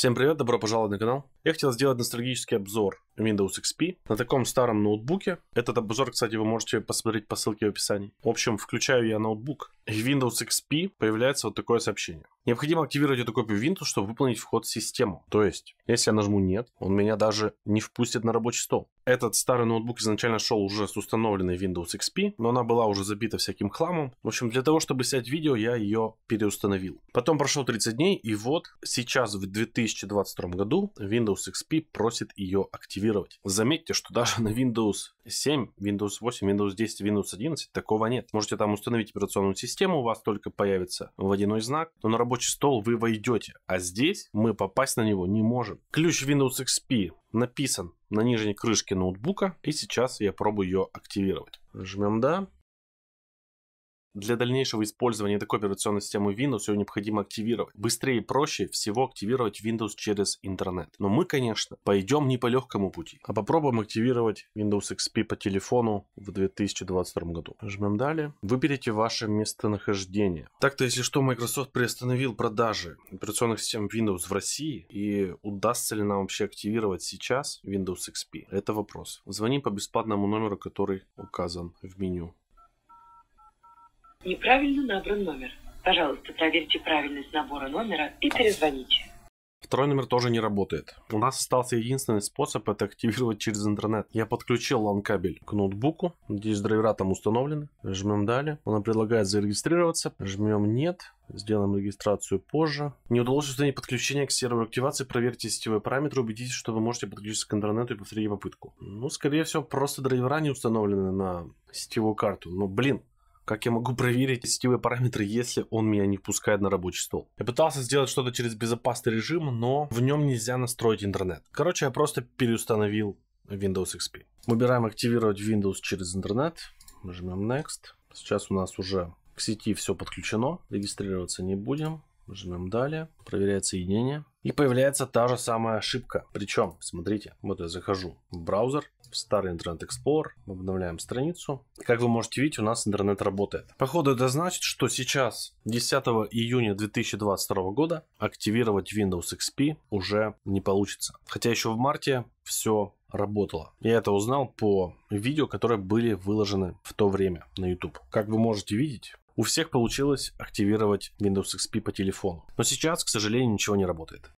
Всем привет, добро пожаловать на канал. Я хотел сделать ностальгический обзор Windows XP на таком старом ноутбуке. Этот обзор, кстати, вы можете посмотреть по ссылке в описании. В общем, включаю я ноутбук, и в Windows XP появляется вот такое сообщение. Необходимо активировать эту копию Windows, чтобы выполнить вход в систему. То есть, если я нажму «нет», он меня даже не впустит на рабочий стол. Этот старый ноутбук изначально шел уже с установленной Windows XP, но она была уже забита всяким хламом. В общем, для того, чтобы снять видео, я ее переустановил. Потом прошло 30 дней, и вот сейчас в 2022 году Windows XP просит ее активировать. Заметьте, что даже на Windows 7, Windows 8, Windows 10, Windows 11 такого нет. Можете там установить операционную систему, у вас только появится водяной знак, то на рабочий стол вы войдете, а здесь мы попасть на него не можем. Ключ Windows XP написан на нижней крышке ноутбука. И сейчас я пробую ее активировать. Жмем «Да». Для дальнейшего использования такой операционной системы Windows ее необходимо активировать. Быстрее и проще всего активировать Windows через интернет. Но мы, конечно, пойдем не по легкому пути, а попробуем активировать Windows XP по телефону в 2022 году. Жмем далее. Выберите ваше местонахождение. Так-то, если что, Microsoft приостановил продажи операционных систем Windows в России. И удастся ли нам вообще активировать сейчас Windows XP? Это вопрос. Звоним по бесплатному номеру, который указан в меню. Неправильно набран номер. Пожалуйста, проверьте правильность набора номера и перезвоните. Второй номер тоже не работает. У нас остался единственный способ это активировать через интернет. Я подключил лан кабель к ноутбуку. Надеюсь, драйвера там установлены. Жмем далее. Он предлагает зарегистрироваться. Жмем нет. Сделаем регистрацию позже. Не удалось установить подключение к серверу активации. Проверьте сетевые параметры. Убедитесь, что вы можете подключиться к интернету и повторите попытку. Ну, скорее всего, просто драйвера не установлены на сетевую карту. Но, блин, как я могу проверить сетевые параметры, если он меня не пускает на рабочий стол? Я пытался сделать что-то через безопасный режим, но в нем нельзя настроить интернет. Короче, я просто переустановил Windows XP. Мы Выбираем активировать Windows через интернет. Нажмем Next. Сейчас у нас уже к сети все подключено. Регистрироваться не будем. Нажмем далее, проверяет соединение. И появляется та же самая ошибка. Причем, смотрите, вот я захожу в браузер, старый интернет Explorer, мы обновляем страницу. Как вы можете видеть, у нас интернет работает. Походу это значит, что сейчас, 10 июня 2022 года, активировать Windows XP уже не получится. Хотя еще в марте все работало. Я это узнал по видео, которые были выложены в то время на YouTube. Как вы можете видеть, у всех получилось активировать Windows XP по телефону. Но сейчас, к сожалению, ничего не работает.